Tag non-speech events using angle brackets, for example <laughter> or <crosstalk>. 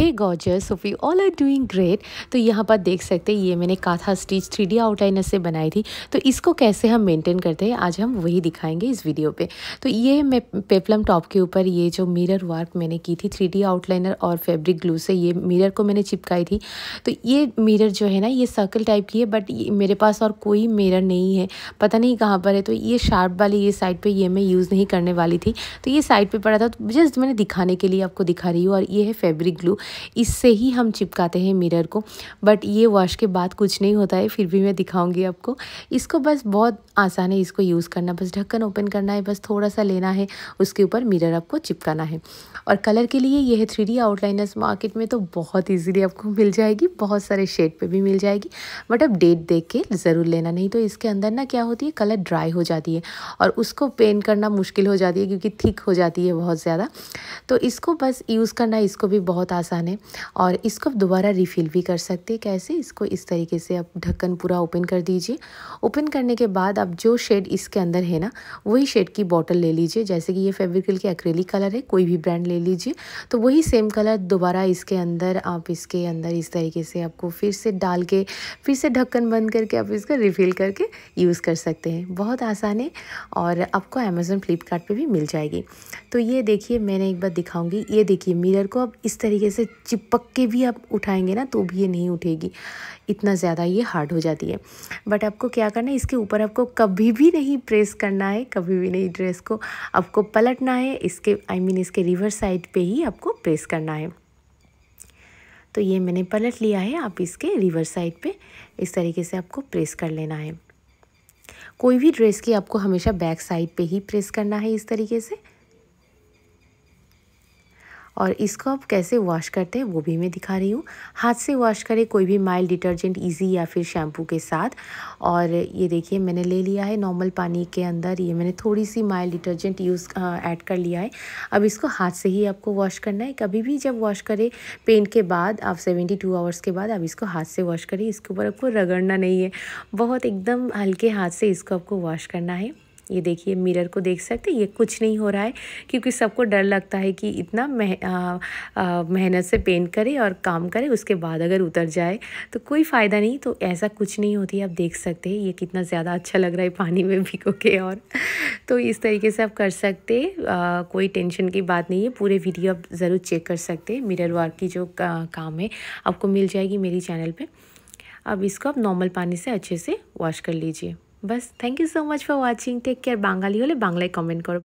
hey gorgeous so we all are doing great तो यहाँ पर देख सकते हैं ये मैंने kantha stitch three D outliner से बनाई थी तो इसको कैसे हम मेंटेन करते हैं आज हम वही दिखाएंगे इस वीडियो पे तो ये मैं पेपलम टॉप के ऊपर ये जो मिरर वर्क मैंने की थी थ्री डी आउटलाइनर और फैब्रिक ग्लू से ये मिरर को मैंने चिपकाई थी तो ये मिरर जो है ना ये सर्कल टाइप की है बट मेरे पास और कोई मिरर नहीं है पता नहीं कहाँ पर है तो ये शार्प वाली ये साइड पर ये मैं यूज़ नहीं करने वाली थी तो ये साइड पर पड़ा था तो जस्ट मैंने दिखाने के लिए आपको दिखा रही हूँ और ये है फेब्रिक ग्लू इससे ही हम चिपकाते हैं मिरर को बट ये वॉश के बाद कुछ नहीं होता है फिर भी मैं दिखाऊंगी आपको इसको बस बहुत आसान है इसको यूज़ करना बस ढक्कन ओपन करना है बस थोड़ा सा लेना है उसके ऊपर मिरर आपको चिपकाना है और कलर के लिए यह थ्री डी आउटलाइनर्स मार्केट में तो बहुत ईजिली आपको मिल जाएगी बहुत सारे शेड पर भी मिल जाएगी बट आप डेट देख के ज़रूर लेना नहीं तो इसके अंदर ना क्या होती है कलर ड्राई हो जाती है और उसको पेंट करना मुश्किल हो जाती है क्योंकि थिक हो जाती है बहुत ज़्यादा तो इसको बस यूज़ करना इसको भी बहुत आसान है और इसको आप दोबारा रिफ़िल भी कर सकते हैं कैसे इसको इस तरीके से आप ढक्कन पूरा ओपन कर दीजिए ओपन करने के बाद आप जो शेड इसके अंदर है ना वही शेड की बॉटल ले लीजिए जैसे कि ये फेब्रिकल की एक्रेलिक कलर है कोई भी ब्रांड ले लीजिए तो वही सेम कलर दोबारा इसके अंदर आप इसके अंदर इस तरीके से आपको फिर से डाल के फिर से ढक्कन बंद करके आप इसको रिफ़िल करके यूज़ कर सकते हैं बहुत आसान है और आपको अमेज़ोन फ्लिपकार्ट भी मिल जाएगी तो ये देखिए मैंने एक बार दिखाऊंगी ये देखिए मिरर को आप इस तरीके से चिपक के भी आप उठाएंगे ना तो भी ये नहीं उठेगी इतना ज़्यादा ये हार्ड हो जाती है बट आपको क्या करना है इसके ऊपर आपको कभी भी नहीं प्रेस करना है कभी भी नहीं ड्रेस को आपको पलटना है इसके आई I मीन mean, इसके रिवर साइड पे ही आपको प्रेस करना है तो ये मैंने पलट लिया है आप इसके रिवर साइड पे इस तरीके से आपको प्रेस कर लेना है कोई भी ड्रेस की आपको हमेशा बैक साइड पे ही प्रेस करना है इस तरीके से और इसको आप कैसे वॉश करते हैं वो भी मैं दिखा रही हूँ हाथ से वॉश करें कोई भी माइल्ड डिटर्जेंट ईजी या फिर शैम्पू के साथ और ये देखिए मैंने ले लिया है नॉर्मल पानी के अंदर ये मैंने थोड़ी सी माइल्ड डिटर्जेंट यूज़ ऐड कर लिया है अब इसको हाथ से ही आपको वॉश करना है कभी भी जब वॉश करें पेंट के बाद आप सेवेंटी टू आवर्स के बाद आप इसको हाथ से वॉश करें इसके ऊपर आपको रगड़ना नहीं है बहुत एकदम हल्के हाथ से इसको आपको वॉश करना है ये देखिए मिरर को देख सकते ये कुछ नहीं हो रहा है क्योंकि सबको डर लगता है कि इतना मेह, मेहनत से पेंट करे और काम करे उसके बाद अगर उतर जाए तो कोई फ़ायदा नहीं तो ऐसा कुछ नहीं होती आप देख सकते हैं ये कितना ज़्यादा अच्छा लग रहा है पानी में भिगो के और <laughs> तो इस तरीके से आप कर सकते आ, कोई टेंशन की बात नहीं है पूरे वीडियो आप ज़रूर चेक कर सकते हैं मिरर वर्क की जो का, काम है आपको मिल जाएगी मेरी चैनल पर अब इसको आप नॉर्मल पानी से अच्छे से वॉश कर लीजिए বাস thank you so much for watching take care Bangali হলে বাংলায় কমেন্ট করো